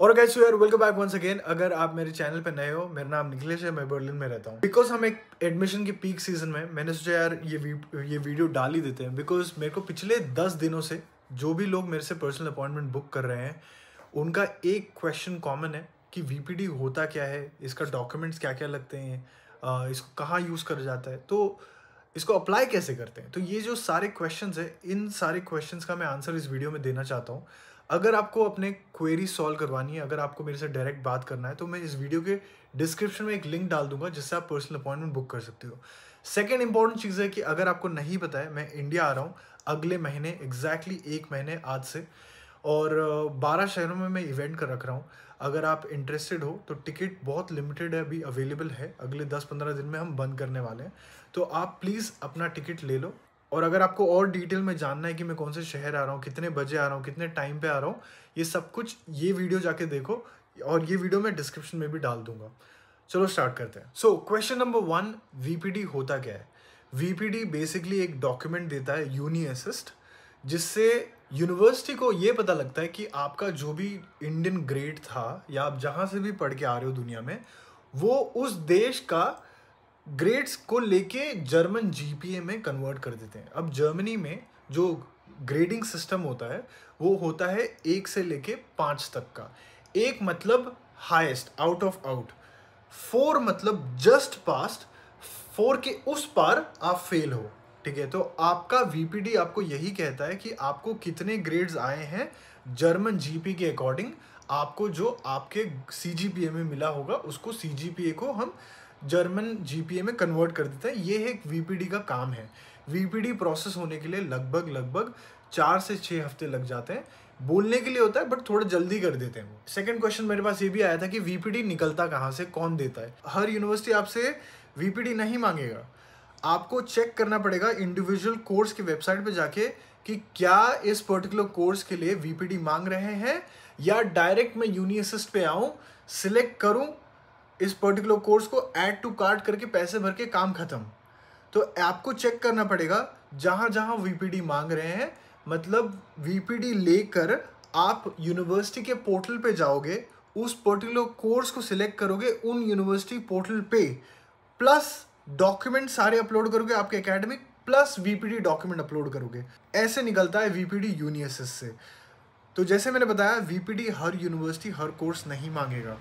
और guys you are welcome back once again अगर आप मेरे चैनल पे नए हो मेरा नाम निखिलेश है मैं बर्लिन में रहता हूँ बिकॉज हम एक एडमिशन की पीक सीजन में मैंने सोचा यार ये वी, ये वीडियो डाल ही देते हैं बिकॉज मेरे को पिछले दस दिनों से जो भी लोग मेरे से पर्सनल अपॉइंटमेंट बुक कर रहे हैं उनका एक क्वेश्चन कॉमन है कि वी होता क्या है इसका डॉक्यूमेंट्स क्या क्या लगते हैं इसको कहाँ यूज़ कर जाता है तो इसको अप्लाई कैसे करते हैं तो ये जो सारे क्वेश्चन है इन सारे क्वेश्चन का मैं आंसर इस वीडियो में देना चाहता हूँ अगर आपको अपने क्वेरी सॉल्व करवानी है अगर आपको मेरे से डायरेक्ट बात करना है तो मैं इस वीडियो के डिस्क्रिप्शन में एक लिंक डाल दूंगा जिससे आप पर्सनल अपॉइंटमेंट बुक कर सकते हो सेकेंड इंपॉर्टेंट चीज़ है कि अगर आपको नहीं पता है मैं इंडिया आ रहा हूँ अगले महीने एग्जैक्टली exactly एक महीने आज से और बारह शहरों में मैं इवेंट कर रख रहा हूँ अगर आप इंटरेस्टेड हो तो टिकट बहुत लिमिटेड है अभी अवेलेबल है अगले दस पंद्रह दिन में हम बंद करने वाले हैं तो आप प्लीज़ अपना टिकट ले लो और अगर आपको और डिटेल में जानना है कि मैं कौन से शहर आ रहा हूँ कितने बजे आ रहा हूँ कितने टाइम पे आ रहा हूँ ये सब कुछ ये वीडियो जाके देखो और ये वीडियो मैं डिस्क्रिप्शन में भी डाल दूंगा चलो स्टार्ट करते हैं so question number one V होता क्या है वीपीडी बेसिकली एक डॉक्यूमेंट देता है यूनी असिस्ट जिससे यूनिवर्सिटी को ये पता लगता है कि आपका जो भी इंडियन ग्रेड था या आप जहाँ से भी पढ़ के आ रहे हो दुनिया में वो उस देश का ग्रेड्स को लेके जर्मन जीपीए में कन्वर्ट कर देते हैं अब जर्मनी में जो ग्रेडिंग सिस्टम होता है वो होता है एक से लेके पाँच तक का एक मतलब highest out of out four मतलब जस्ट पास्ट फोर के उस पार आप फेल हो ठीक है तो आपका वीपीडी आपको यही कहता है कि आपको कितने ग्रेड्स आए हैं जर्मन जीपी के अकॉर्डिंग आपको जो आपके सी में मिला होगा उसको सी को हम जर्मन जी में कन्वर्ट कर देता है ये एक वी का काम है वी प्रोसेस होने के लिए लगभग लगभग चार से छः हफ्ते लग जाते हैं बोलने के लिए होता है बट थोड़ा जल्दी कर देते हैं वो सेकेंड क्वेश्चन मेरे पास ये भी आया था कि वीपीडी निकलता कहाँ से कौन देता है हर यूनिवर्सिटी आपसे वीपीडी नहीं मांगेगा आपको चेक करना पड़ेगा इंडिविजुअल कोर्स की वेबसाइट पर जाके कि क्या इस पर्टिकुलर कोर्स के लिए वीपीडी मांग रहे हैं या डायरेक्ट मैं यूनिसिस्ट पे आऊँ सिलेक्ट करूँ इस पर्टिकुलर कोर्स को ऐड टू कार्ट करके पैसे भर के काम खत्म तो आपको चेक करना पड़ेगा जहां जहां वीपीडी मांग रहे हैं मतलब वीपीडी लेकर आप यूनिवर्सिटी के पोर्टल पे जाओगे उस पर्टिकुलर कोर्स को सिलेक्ट करोगे उन यूनिवर्सिटी पोर्टल पे प्लस डॉक्यूमेंट सारे अपलोड करोगे आपके academic plus VPD document upload करोगे ऐसे निकलता है वीपीडी यूनियस से तो जैसे मैंने बताया वीपीडी हर यूनिवर्सिटी हर कोर्स नहीं मांगेगा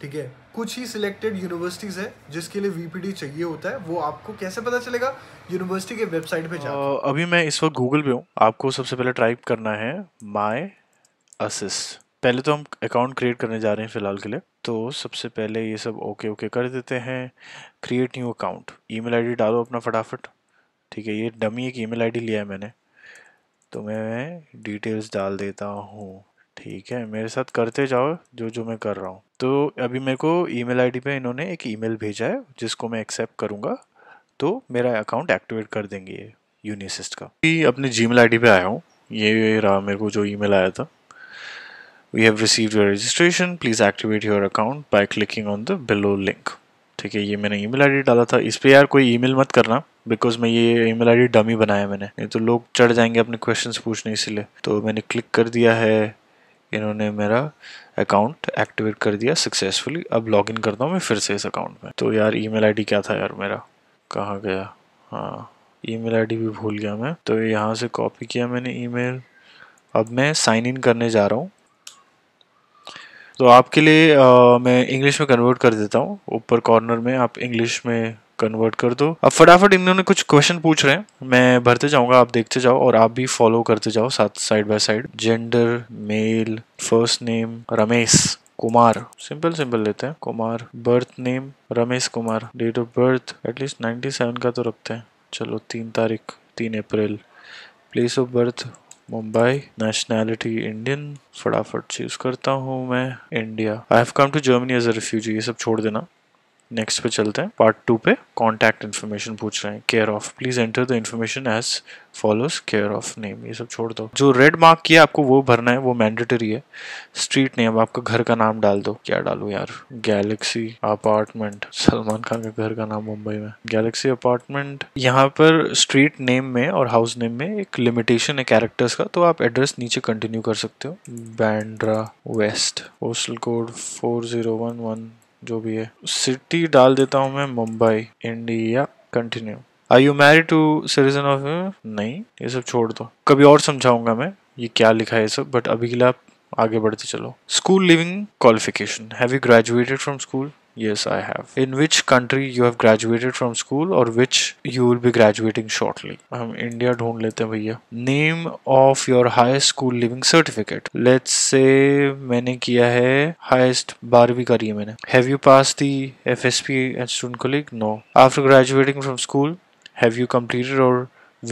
ठीक है कुछ ही सिलेक्टेड यूनिवर्सिटीज़ है जिसके लिए वीपीडी चाहिए होता है वो आपको कैसे पता चलेगा यूनिवर्सिटी के वेबसाइट पे जाओ अभी मैं इस वक्त गूगल पे हूँ आपको सबसे पहले टाइप करना है माई असिस पहले तो हम अकाउंट क्रिएट करने जा रहे हैं फ़िलहाल के लिए तो सबसे पहले ये सब ओके ओके कर देते हैं create new account email डालो अपना फटाफट ठीक है ये डमी एक ई मेल लिया है मैंने तो मैं डिटेल्स डाल देता हूँ ठीक है मेरे साथ करते जाओ जो जो मैं कर रहा हूँ तो अभी मेरे को ईमेल आईडी पे इन्होंने एक ईमेल भेजा है जिसको मैं एक्सेप्ट करूँगा तो मेरा अकाउंट एक्टिवेट कर देंगे ये यूनिसिस्ट का अपने जी मेल आई पे आया हूँ ये रहा मेरे को जो ईमेल आया था we have receive your registration please activate your account by clicking on the below link ठीक है ये मैंने ईमेल आईडी डाला था इस पर यार कोई ईमेल मत करना बिकॉज मैं ये ईमेल आईडी डमी बनाया मैंने नहीं तो लोग चढ़ जाएंगे अपने क्वेश्चंस पूछने इसलिए तो मैंने क्लिक कर दिया है इन्होंने मेरा अकाउंट एक्टिवेट कर दिया सक्सेसफुली अब लॉगिन करता हूँ मैं फिर से इस अकाउंट में तो यार ईमेल आईडी क्या था यार मेरा कहाँ गया हाँ ईमेल आईडी भी भूल गया मैं तो यहाँ से कॉपी किया मैंने ईमेल अब मैं साइन इन करने जा रहा हूँ तो आपके लिए आ, मैं इंग्लिश में कन्वर्ट कर देता हूँ ऊपर कॉर्नर में आप इंग्लिश में कन्वर्ट कर दो अब फटाफट इन्होंने कुछ क्वेश्चन पूछ रहे हैं मैं भरते जाऊंगा आप देखते जाओ और आप भी फॉलो करते जाओ साथ side by side gender male first name Ramesh Kumar simple simple लेते हैं Kumar birth name Ramesh Kumar date of birth at least seven का तो रखते हैं चलो तीन तारीख तीन April place of birth Mumbai nationality Indian फटाफट चूज करता हूँ मैं India I have come to Germany as a refugee ये सब छोड़ देना नेक्स्ट पे चलते हैं पार्ट टू पे कॉन्टैक्ट इन्फॉर्मेशन पूछ रहे हैं care of please enter the information as follows care of name ये सब छोड़ दो जो रेड मार्क किया आपको वो भरना है वो मैंडेटरी है स्ट्रीट नेम आपका घर का नाम डाल दो क्या डालू यार गैलेक्सी अपार्टमेंट सलमान खान का घर का नाम मुंबई में गैलेक्सी अपार्टमेंट यहाँ पर स्ट्रीट नेम में और हाउस नेम में एक लिमिटेशन है कैरेक्टर्स का तो आप एड्रेस नीचे कंटिन्यू कर सकते हो Bandra west postal code four zero one one जो भी है सिटी डाल देता हूँ मैं Mumbai India continue I you married to citizen of नहीं ये सब छोड़ दो कभी और समझाऊंगा मैं ये क्या लिखा है ये सब बट अभी के लिए आप आगे बढ़ते चलो school living qualification have you graduated from school yes i have in which country you have graduated from school or which you will be graduating shortly I'm india don't let them here name of your high school living certificate let's say maine kiya hai highest 12th have you passed the fsp and student colleague no after graduating from school have you completed or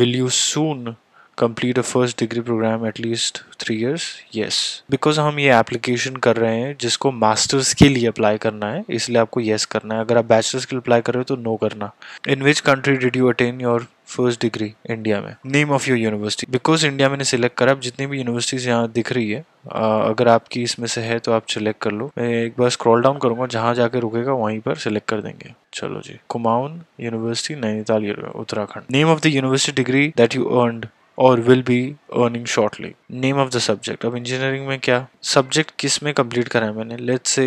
will you soon complete a first degree program at least three years years because हम ये application कर रहे हैं जिसको masters के लिए apply करना है इसलिए आपको yes करना है अगर आप बैचलर्स के लिए अप्लाई कर रहे हो तो no करना in which country did you attain your first degree India में name of your university because India मैंने सिलेक्ट करा आप जितनी भी यूनिवर्सिटीज़ यहाँ दिख रही है अगर आपकी इसमें से है तो आप सिलेक्ट कर लो मैं एक बार स्क्रॉल डाउन करूंगा जहाँ जाके रुकेगा वहीं पर सिलेक्ट कर देंगे चलो जी Kumaun university Nainital Uttarakhand name of the university degree that you earned or will be earning shortly name of the subject अब इंजीनियरिंग में क्या सब्जेक्ट किस में कम्प्लीट करा है मैंने let's say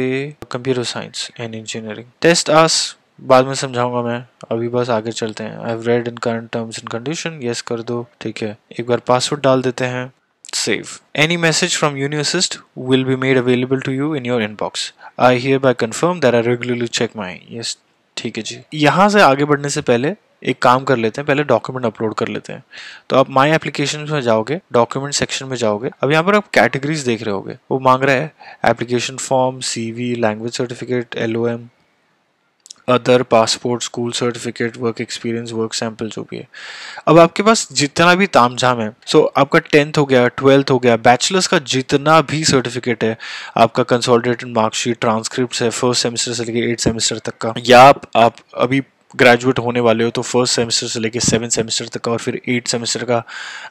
computer science and engineering test आस बाद में समझाऊंगा मैं अभी बस आगे चलते हैं I read in current terms and condition yes कर दो ठीक है एक बार पासवर्ड डाल देते हैं save any message from uni assist will be made available to you in your inbox I here hereby confirm that I regularly check my yes ठीक है जी यहाँ से आगे बढ़ने से पहले एक काम कर लेते हैं पहले डॉक्यूमेंट अपलोड कर लेते हैं तो आप माई एप्लीकेशन में जाओगे डॉक्यूमेंट सेक्शन में जाओगे अब यहाँ पर आप कैटेगरीज देख रहे होगे वो मांग रहा है application form C language certificate L other passport school certificate work experience work sample जो भी है अब आपके पास जितना भी ताम झाम है सो so आपका टेंथ हो गया ट्वेल्थ हो गया बैचलर्स का जितना भी सर्टिफिकेट है आपका कंसोल्टेटेड मार्कशीट ट्रांसक्रिप्ट है फर्स्ट सेमेस्टर से लेकर एट सेमेस्टर तक का या आप, आप अभी ग्रेजुएट होने वाले हो तो फर्स्ट सेमेस्टर से लेके सेवन सेमेस्टर तक का और फिर एट सेमेस्टर का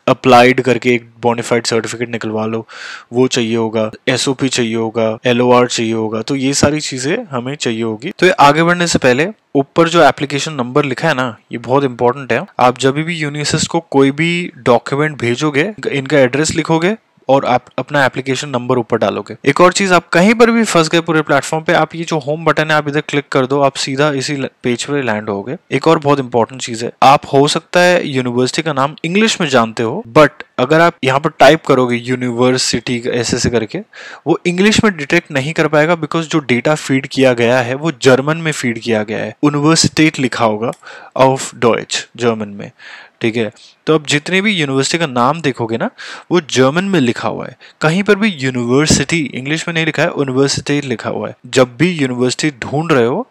अप्लाइड करके एक बोनीफाइड सर्टिफिकेट निकलवा लो वो चाहिए होगा एसओपी चाहिए होगा एल चाहिए होगा तो ये सारी चीज़ें हमें चाहिए होगी तो ये आगे बढ़ने से पहले ऊपर जो एप्लीकेशन नंबर लिखा है ना ये बहुत इंपॉर्टेंट है आप जब भी यूनिसेस को कोई भी डॉक्यूमेंट भेजोगे इनका एड्रेस लिखोगे और आप अपना एप्लीकेशन नंबर ऊपर डालोगे एक और चीज आप कहीं पर भी फंस गए पूरे प्लेटफॉर्म पे आप ये जो होम बटन है आप इधर क्लिक कर दो आप सीधा इसी पेज पर लैंड होगे एक और बहुत इंपॉर्टेंट चीज है आप हो सकता है यूनिवर्सिटी का नाम इंग्लिश में जानते हो बट अगर आप यहाँ पर टाइप करोगे यूनिवर्सिटी ऐसे ऐसे करके वो इंग्लिश में डिटेक्ट नहीं कर पाएगा बिकॉज जो डेटा फीड किया गया है वो जर्मन में फीड किया गया है यूनिवर्सिटेट लिखा होगा ऑफ डॉयच जर्मन में ठीक है तो अब जितने भी यूनिवर्सिटी का नाम देखोगे ना वो जर्मन में लिखा हुआ है कहीं पर भी यूनिवर्सिटी इंग्लिश में नहीं लिखा है यूनिवर्सिटी लिखा हुआ है जब भी यूनिवर्सिटी ढूंढ रहे हो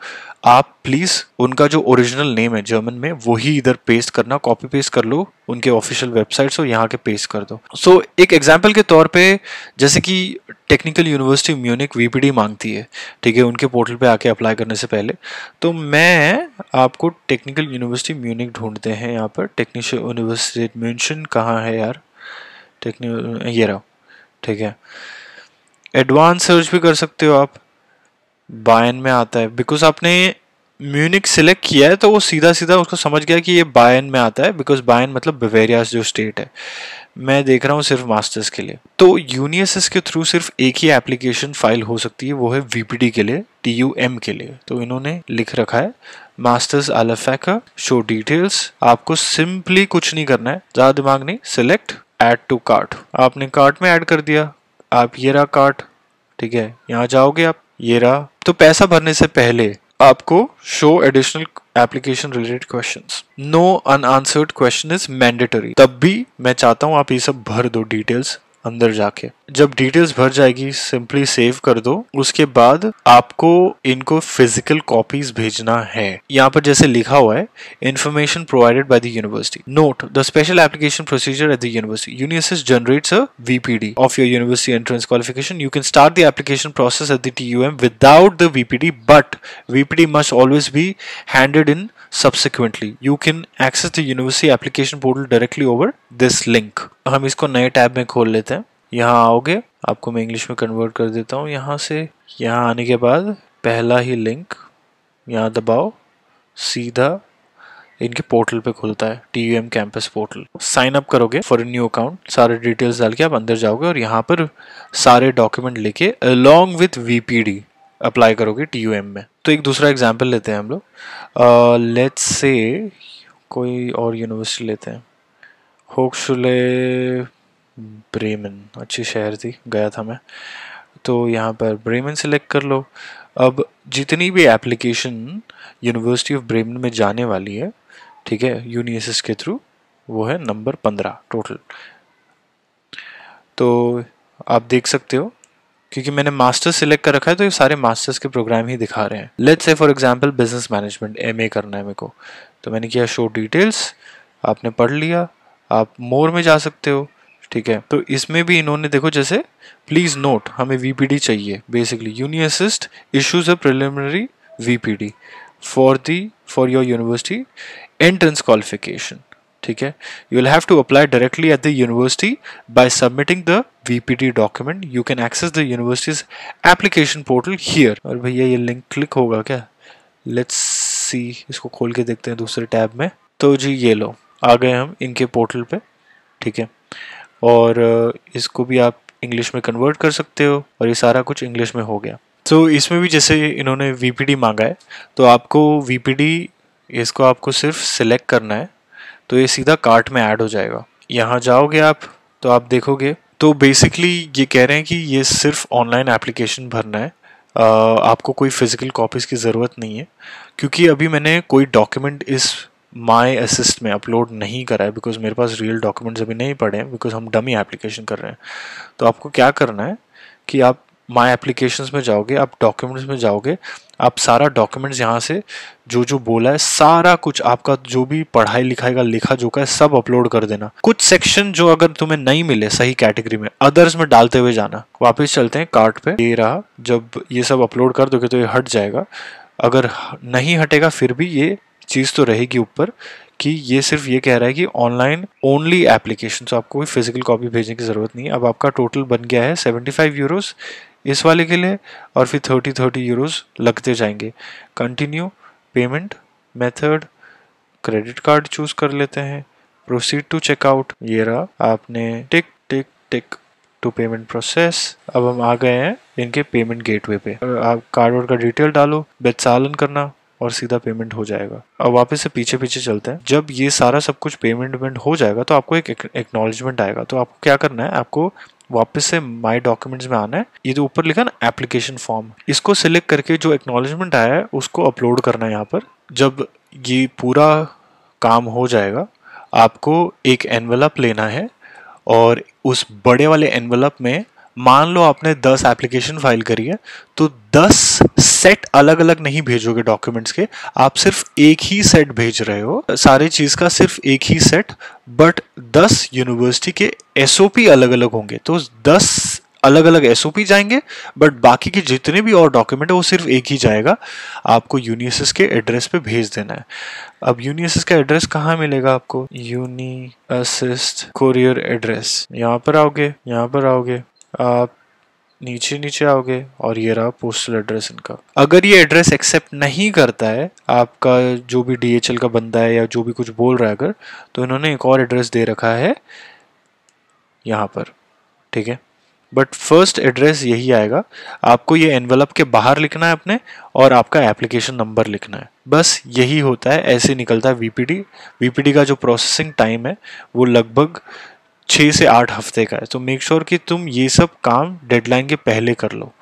आप प्लीज़ उनका जो ओरिजिनल नेम है जर्मन में वही इधर पेस्ट करना कॉपी पेस्ट कर लो उनके ऑफिशियल वेबसाइट से यहाँ के पेस्ट कर दो सो so, एक एग्जाम्पल के तौर पे जैसे कि टेक्निकल यूनिवर्सिटी म्यूनिक वी मांगती है ठीक है उनके पोर्टल पे आके अप्लाई करने से पहले तो मैं आपको टेक्निकल यूनिवर्सिटी म्यूनिक ढूंढते हैं यहाँ पर टेक्निशियल यूनिवर्सिटी म्यूनशन कहाँ है यार टेक्निक ये रहा ठीक है एडवांस सर्च भी कर सकते हो आप बायन में आता है बिकॉज आपने म्यूनिक सिलेक्ट किया है तो वो सीधा सीधा उसको समझ गया कि ये बायन में आता है बिकॉज बायन मतलब बवेरिया जो स्टेट है मैं देख रहा हूँ सिर्फ मास्टर्स के लिए तो यूनियस के थ्रू सिर्फ एक ही एप्लीकेशन फाइल हो सकती है वो है वीपीडी के लिए टी यू एम के लिए तो इन्होंने लिख रखा है मास्टर्स अलाफेका शो डिटेल्स आपको सिंपली कुछ नहीं करना है ज़्यादा दिमाग नहीं सिलेक्ट एड टू कार्ट आपने कार्ट में ऐड कर दिया आप ये रहा कार्ट ठीक है यहाँ जाओगे आप ये रहा तो पैसा भरने से पहले आपको show additional application related question no unanswered question is mandatory तब भी मैं चाहता हूं आप ये सब भर दो डिटेल्स अंदर जाके जब डिटेल्स भर जाएगी सिंपली सेव कर दो उसके बाद आपको इनको फिजिकल कॉपीज भेजना है यहाँ पर जैसे लिखा हुआ है information provided by the university note the special application procedure at the university यूनिवर्सिस generates a VPD of your university entrance qualification you can start the application process at the M without the VPD but VPD must always be handed in subsequently. You can access the university application portal directly over this link. hum isko naye tab mein khol lete hain yahan aaoge aapko main english mein convert kar deta hu yahan se yahan aane ke baad pehla hi link yahan dabao seedha इनके portal पे खुलता है T U M campus portal sign up करोगे for new account सारे details डाल के आप अंदर जाओगे और यहाँ पर सारे डॉक्यूमेंट लेके अलोंग विथ वीपीडी अप्लाई करोगे टी यू एम में तो एक दूसरा एग्जाम्पल लेते हैं हम लोग लेट्स uh, से कोई और यूनिवर्सिटी लेते हैं होक्सुले ब्रेमन अच्छी शहर थी गया था मैं तो यहाँ पर ब्रेमन सेलेक्ट कर लो अब जितनी भी एप्लीकेशन यूनिवर्सिटी ऑफ ब्रेमन में जाने वाली है ठीक है यूनिसेस के थ्रू वो है नंबर पंद्रह टोटल तो आप देख सकते हो क्योंकि मैंने मास्टर सिलेक्ट कर रखा है तो ये सारे मास्टर्स के प्रोग्राम ही दिखा रहे हैं let's say for example business management M करना है मेरे को तो मैंने किया शो डिटेल्स आपने पढ़ लिया आप मोर में जा सकते हो ठीक है तो इसमें भी इन्होंने देखो जैसे प्लीज़ नोट हमें वीपीडी चाहिए basically assist issues a preliminary VPD for the for your university entrance qualification ठीक है you will have to apply directly at the university by submitting the VPD document you can access the university's application portal here और भैया ये link click होगा क्या let's see इसको खोल के देखते हैं दूसरे टैब में तो जी ये लो आ गए हम इनके पोर्टल पे ठीक है और इसको भी आप इंग्लिश में कन्वर्ट कर सकते हो और ये सारा कुछ इंग्लिश में हो गया तो so, इसमें भी जैसे इन्होंने वी मांगा है तो आपको वी इसको आपको सिर्फ सिलेक्ट करना है तो ये सीधा कार्ट में ऐड हो जाएगा यहाँ जाओगे आप तो आप देखोगे तो बेसिकली ये कह रहे हैं कि ये सिर्फ ऑनलाइन एप्लीकेशन भरना है आपको कोई फ़िज़िकल कॉपीज़ की ज़रूरत नहीं है क्योंकि अभी मैंने कोई डॉक्यूमेंट इस माई असिस्ट में अपलोड नहीं करा है बिकॉज मेरे पास रियल डॉक्यूमेंट्स अभी नहीं पड़े हैं बिकॉज हम डमी एप्लीकेशन कर रहे हैं तो आपको क्या करना है कि आप माय एप्लीकेशंस में जाओगे आप डॉक्यूमेंट्स में जाओगे आप सारा डॉक्यूमेंट्स यहाँ से जो जो बोला है सारा कुछ आपका जो भी पढ़ाई लिखाई का लिखा का है सब अपलोड कर देना कुछ सेक्शन जो अगर तुम्हें नहीं मिले सही कैटेगरी में अदर्स में डालते हुए जाना वापस चलते हैं कार्ट पे ये रहा जब ये सब अपलोड कर दोगे तो ये हट जाएगा अगर नहीं हटेगा फिर भी ये चीज़ तो रहेगी ऊपर कि ये सिर्फ ये कह रहा है कि ऑनलाइन ओनली एप्लीकेशन तो आपको कोई फिजिकल कॉपी भेजने की ज़रूरत नहीं है अब आपका टोटल बन गया है सेवेंटी फाइव यूरोज़ इस वाले के लिए और फिर थर्टी थर्टी यूरोज लगते जाएंगे continue payment method credit card choose कर लेते हैं प्रोसीड टू चेकआउट ये रहा आपने tick tick tick to payment process अब हम आ गए हैं इनके पेमेंट गेटवे पे आप कार्ड वर्ड का डिटेल डालो बेचालन करना और सीधा पेमेंट हो जाएगा अब वापस से पीछे पीछे चलते हैं जब ये सारा सब कुछ पेमेंट वेमेंट हो जाएगा तो आपको एक एक्नोलेजमेंट आएगा तो आपको क्या करना है आपको वापस से माई डॉक्यूमेंट्स में आना है ये जो ऊपर लिखा ना एप्लीकेशन फॉर्म इसको सिलेक्ट करके जो एक्नोलेजमेंट आया है उसको अपलोड करना है यहाँ पर जब ये पूरा काम हो जाएगा आपको एक एनवलप लेना है और उस बड़े वाले एनवलप में मान लो आपने 10 एप्लीकेशन फाइल करी है तो 10 सेट अलग अलग नहीं भेजोगे डॉक्यूमेंट्स के आप सिर्फ एक ही सेट भेज रहे हो सारे चीज़ का सिर्फ एक ही सेट बट 10 यूनिवर्सिटी के एसओपी अलग अलग होंगे तो 10 अलग अलग एस जाएंगे बट बाकी के जितने भी और डॉक्यूमेंट है वो सिर्फ एक ही जाएगा आपको यूनिसेस के एड्रेस पे भेज देना है अब यूनिसेस का एड्रेस कहाँ मिलेगा आपको यूनी असिस्ट कोरियर एड्रेस यहाँ पर आओगे यहाँ पर आओगे आप नीचे नीचे आओगे और ये रहा पोस्टल एड्रेस इनका अगर ये एड्रेस एक्सेप्ट नहीं करता है आपका जो भी डीएचएल का बंदा है या जो भी कुछ बोल रहा है अगर तो इन्होंने एक और एड्रेस दे रखा है यहाँ पर ठीक है बट फर्स्ट एड्रेस यही आएगा आपको ये एनवलप के बाहर लिखना है अपने और आपका एप्लीकेशन नंबर लिखना है बस यही होता है ऐसे निकलता है वीपीडी वीपीडी का जो प्रोसेसिंग टाइम है वो लगभग छः से आठ हफ्ते का है तो मेक श्योर sure कि तुम ये सब काम डेडलाइन के पहले कर लो